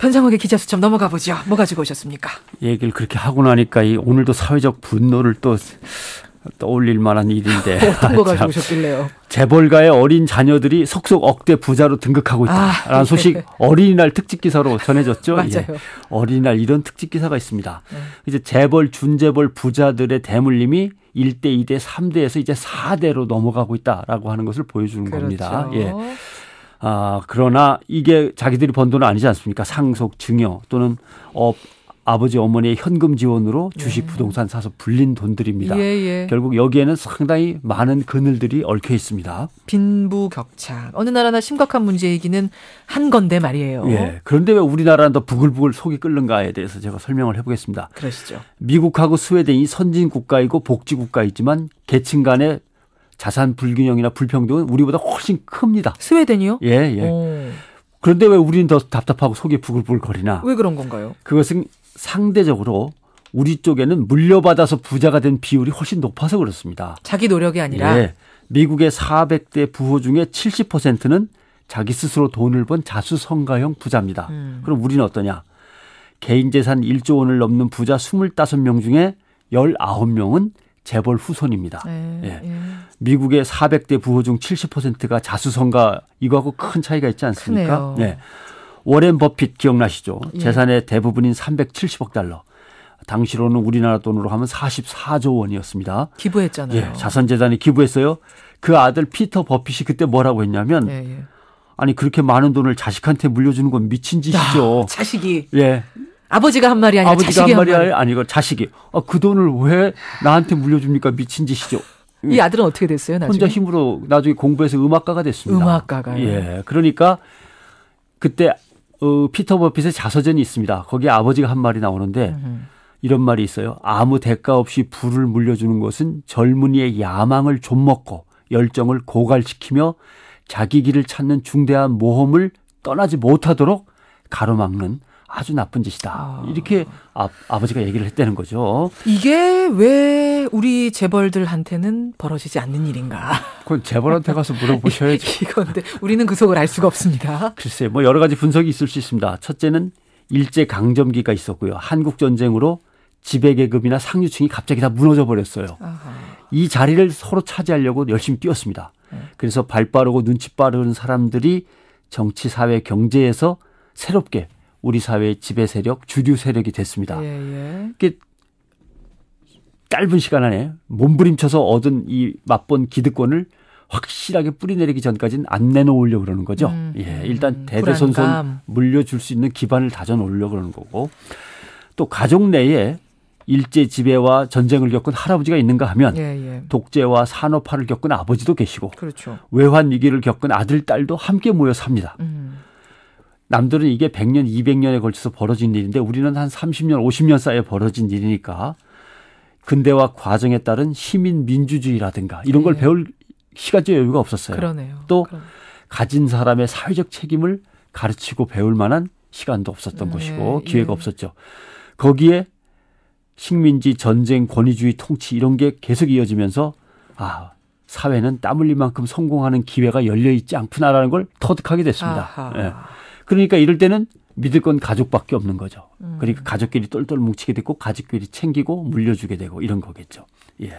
변상욱의 기자 수첩 넘어가 보죠. 뭐 가지고 오셨습니까? 얘기를 그렇게 하고 나니까 이 오늘도 사회적 분노를 또 떠올릴 만한 일인데 어떤 거 가지고 오셨길래요? 재벌가의 어린 자녀들이 속속 억대 부자로 등극하고 있다라는 아, 예. 소식 어린이날 특집 기사로 전해졌죠. 예. 맞아요. 예. 어린이날 이런 특집 기사가 있습니다. 음. 이제 재벌 준재벌 부자들의 대물림이 1대, 2대, 3대에서 이제 4대로 넘어가고 있다라고 하는 것을 보여주는 그렇죠. 겁니다. 예. 아, 그러나 이게 자기들이 번 돈은 아니지 않습니까? 상속, 증여 또는 어, 아버지 어머니의 현금 지원으로 주식 네. 부동산 사서 불린 돈들입니다. 예, 예. 결국 여기에는 상당히 많은 그늘들이 얽혀 있습니다. 빈부 격차 어느 나라나 심각한 문제이기는 한 건데 말이에요. 예. 그런데 왜 우리나라는 더 부글부글 속이 끓는가에 대해서 제가 설명을 해보겠습니다. 그러시죠. 미국하고 스웨덴이 선진 국가이고 복지 국가이지만 계층 간의 자산 불균형이나 불평등은 우리보다 훨씬 큽니다. 스웨덴이요? 예, 예. 오. 그런데 왜 우리는 더 답답하고 속이 부글부글거리나? 왜 그런 건가요? 그것은 상대적으로 우리 쪽에는 물려받아서 부자가 된 비율이 훨씬 높아서 그렇습니다. 자기 노력이 아니라 예, 미국의 400대 부호 중에 70%는 자기 스스로 돈을 번 자수성가형 부자입니다. 음. 그럼 우리는 어떠냐? 개인 재산 1조 원을 넘는 부자 25명 중에 19명은 재벌 후손입니다. 네, 예. 예. 미국의 400대 부호 중 70%가 자수성가 이거하고 큰 차이가 있지 않습니까? 크네 예. 네. 워렌 버핏 기억나시죠? 예. 재산의 대부분인 370억 달러. 당시로는 우리나라 돈으로 하면 44조 원이었습니다. 기부했잖아요. 예, 자산재단이 기부했어요. 그 아들 피터 버핏이 그때 뭐라고 했냐면 예, 예. 아니 그렇게 많은 돈을 자식한테 물려주는 건 미친 짓이죠. 야, 자식이 예 아버지가 한 말이 아니라 아버지가 한 말이 아니고 자식이 아, 그 돈을 왜 나한테 물려줍니까 미친 짓이죠. 이 아들은 어떻게 됐어요? 나중에? 혼자 힘으로 나중에 공부해서 음악가가 됐습니다. 음악가가 예. 그러니까 그때 어, 피터 버핏의 자서전이 있습니다. 거기 아버지가 한 말이 나오는데 으 이런 말이 있어요. 아무 대가 없이 불을 물려주는 것은 젊은이의 야망을 좀먹고 열정을 고갈시키며 자기 길을 찾는 중대한 모험을 떠나지 못하도록 가로막는 아주 나쁜 짓이다. 아. 이렇게 아, 아버지가 얘기를 했다는 거죠. 이게 왜 우리 재벌들한테는 벌어지지 않는 일인가? 그건 재벌한테 가서 물어보셔야지. 이건데 우리는 그 속을 알 수가 없습니다. 글쎄, 뭐 여러 가지 분석이 있을 수 있습니다. 첫째는 일제 강점기가 있었고요. 한국 전쟁으로 지배계급이나 상류층이 갑자기 다 무너져 버렸어요. 이 자리를 서로 차지하려고 열심히 뛰었습니다. 네. 그래서 발 빠르고 눈치 빠른 사람들이 정치, 사회, 경제에서 새롭게 우리 사회의 지배 세력, 주류 세력이 됐습니다. 예, 예. 짧은 시간 안에 몸부림쳐서 얻은 이 맛본 기득권을 확실하게 뿌리내리기 전까지는 안 내놓으려 고 그러는 거죠. 음, 예, 일단 음, 대대손손 물려줄 수 있는 기반을 다져놓으려 고 그러는 거고 또 가족 내에 일제 지배와 전쟁을 겪은 할아버지가 있는가 하면 예, 예. 독재와 산업화를 겪은 아버지도 계시고 그렇죠. 외환 위기를 겪은 아들 딸도 함께 모여 삽니다. 음. 남들은 이게 100년, 200년에 걸쳐서 벌어진 일인데 우리는 한 30년, 50년 사이에 벌어진 일이니까 근대화 과정에 따른 시민 민주주의라든가 이런 걸 네. 배울 시간적 여유가 없었어요. 그러네요. 또그러네 가진 사람의 사회적 책임을 가르치고 배울 만한 시간도 없었던 네. 것이고 예. 기회가 네. 없었죠. 거기에 식민지 전쟁 권위주의 통치 이런 게 계속 이어지면서 아 사회는 땀 흘릴 만큼 성공하는 기회가 열려 있지 않구나라는 걸 터득하게 됐습니다. 아하. 예. 그러니까 이럴 때는 믿을 건 가족밖에 없는 거죠. 음. 그러니까 가족끼리 똘똘 뭉치게 되고 가족끼리 챙기고 물려주게 되고 이런 거겠죠. 예.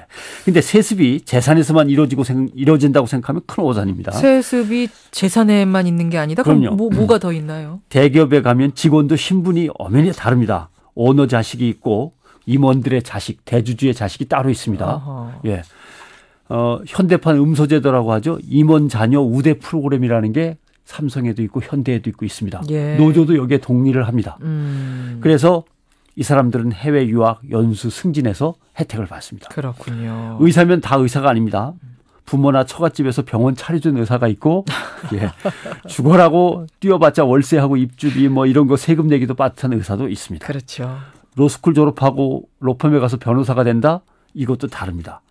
근데 세습이 재산에서만 이루어지고 생, 이루어진다고 생각하면 큰 오산입니다. 세습이 재산에만 있는 게 아니다. 그럼 그럼요. 뭐 뭐가 더 있나요? 대기업에 가면 직원도 신분이 엄연히 다릅니다. 오너 자식이 있고 임원들의 자식, 대주주의 자식이 따로 있습니다. 아하. 예. 어, 현대판 음소제도라고 하죠. 임원 자녀 우대 프로그램이라는 게 삼성에도 있고 현대에도 있고 있습니다. 예. 노조도 여기에 독립을 합니다. 음. 그래서 이 사람들은 해외 유학, 연수, 승진해서 혜택을 받습니다. 그렇군요. 의사면 다 의사가 아닙니다. 부모나 처갓집에서 병원 차려준 의사가 있고 예. 죽어라고 뛰어봤자 월세하고 입주비 뭐 이런 거 세금 내기도 빠듯한 의사도 있습니다. 그렇죠. 로스쿨 졸업하고 로펌에 가서 변호사가 된다? 이것도 다릅니다.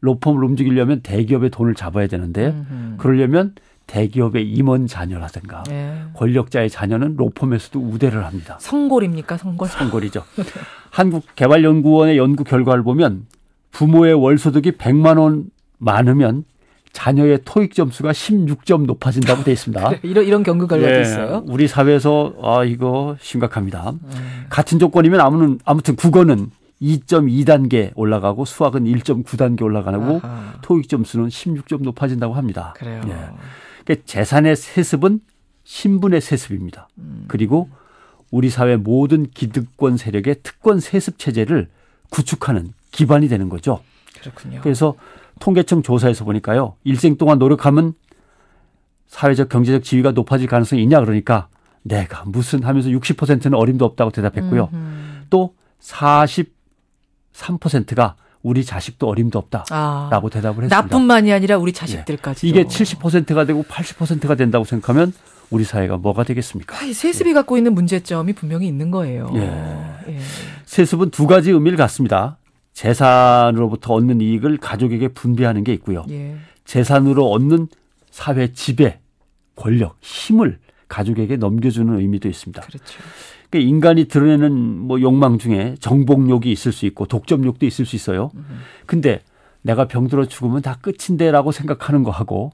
로펌을 움직이려면 대기업의 돈을 잡아야 되는데 그러려면 대기업의 임원 자녀라든가 네. 권력자의 자녀는 로펌에서도 우대를 합니다. 성골입니까? 성골? 성골이죠. 한국개발연구원의 연구 결과를 보면 부모의 월소득이 100만 원 많으면 자녀의 토익 점수가 16점 높아진다고 되어 있습니다. 이런 이런 경우 결과도 네, 있어요. 우리 사회에서 아 이거 심각합니다. 음. 같은 조건이면 아무튼 아무튼 국어는 2.2단계 올라가고 수학은 1.9단계 올라가고 아하. 토익 점수는 16점 높아진다고 합니다. 그래요. 예. 그러니까 재산의 세습은 신분의 세습입니다. 음. 그리고 우리 사회 모든 기득권 세력의 특권 세습 체제를 구축하는 기반이 되는 거죠. 그렇군요. 그래서 통계청 조사에서 보니까요. 일생 동안 노력하면 사회적 경제적 지위가 높아질 가능성이 있냐 그러니까 내가 무슨 하면서 60%는 어림도 없다고 대답했고요. 음흠. 또 43%가 우리 자식도 어림도 없다라고 아, 대답을 했습니다. 나뿐만이 아니라 우리 자식들까지. 예. 이게 70%가 되고 80%가 된다고 생각하면 우리 사회가 뭐가 되겠습니까? 아, 세습이 예. 갖고 있는 문제점이 분명히 있는 거예요. 예. 예. 세습은 두 가지 의미를 갖습니다. 재산으로부터 얻는 이익을 가족에게 분배하는 게 있고요. 예. 재산으로 얻는 사회 지배, 권력, 힘을 가족에게 넘겨주는 의미도 있습니다. 그렇죠. 인간이 드러내는 뭐 욕망 중에 정복욕이 있을 수 있고 독점욕도 있을 수 있어요. 근데 내가 병들어 죽으면 다 끝인데라고 생각하는 거하고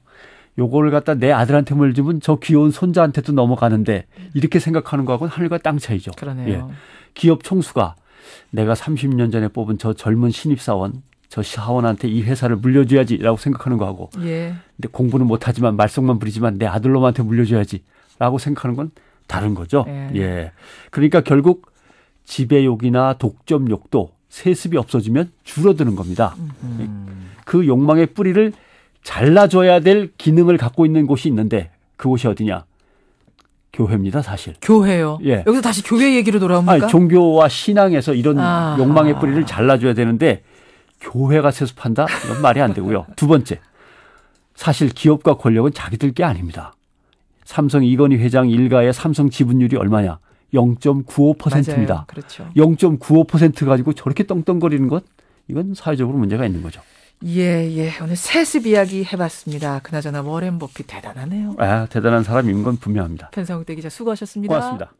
요거를 갖다 내 아들한테 물주면 저 귀여운 손자한테도 넘어가는데 이렇게 생각하는 거하고는 하늘과 땅 차이죠. 그러네요. 예. 기업 총수가 내가 30년 전에 뽑은 저 젊은 신입 사원 저 사원한테 이 회사를 물려줘야지라고 생각하는 거하고 예. 근데 공부는 못하지만 말썽만 부리지만 내 아들놈한테 물려줘야지라고 생각하는 건 다른 거죠. 예. 예. 그러니까 결국 지배욕이나 독점욕도 세습이 없어지면 줄어드는 겁니다. 음. 그 욕망의 뿌리를 잘라줘야 될 기능을 갖고 있는 곳이 있는데 그곳이 어디냐? 교회입니다, 사실. 교회요. 예. 여기서 다시 교회 얘기로 돌아옵니까? 아니, 종교와 신앙에서 이런 아. 욕망의 뿌리를 잘라줘야 되는데 교회가 세습한다? 이건 말이 안 되고요. 두 번째, 사실 기업과 권력은 자기들 게 아닙니다. 삼성 이건희 회장 일가의 삼성 지분율이 얼마냐? 0.95%입니다. 맞아요. 그렇죠. 0.95% 가지고 저렇게 떵떵거리는 것 이건 사회적으로 문제가 있는 거죠. 예, 예. 오늘 세습 이야기 해봤습니다. 그나저나 워렌 버핏 대단하네요. 아, 대단한 사람인 건 분명합니다. 변상욱 대기자 수고하셨습니다. 고맙습니다.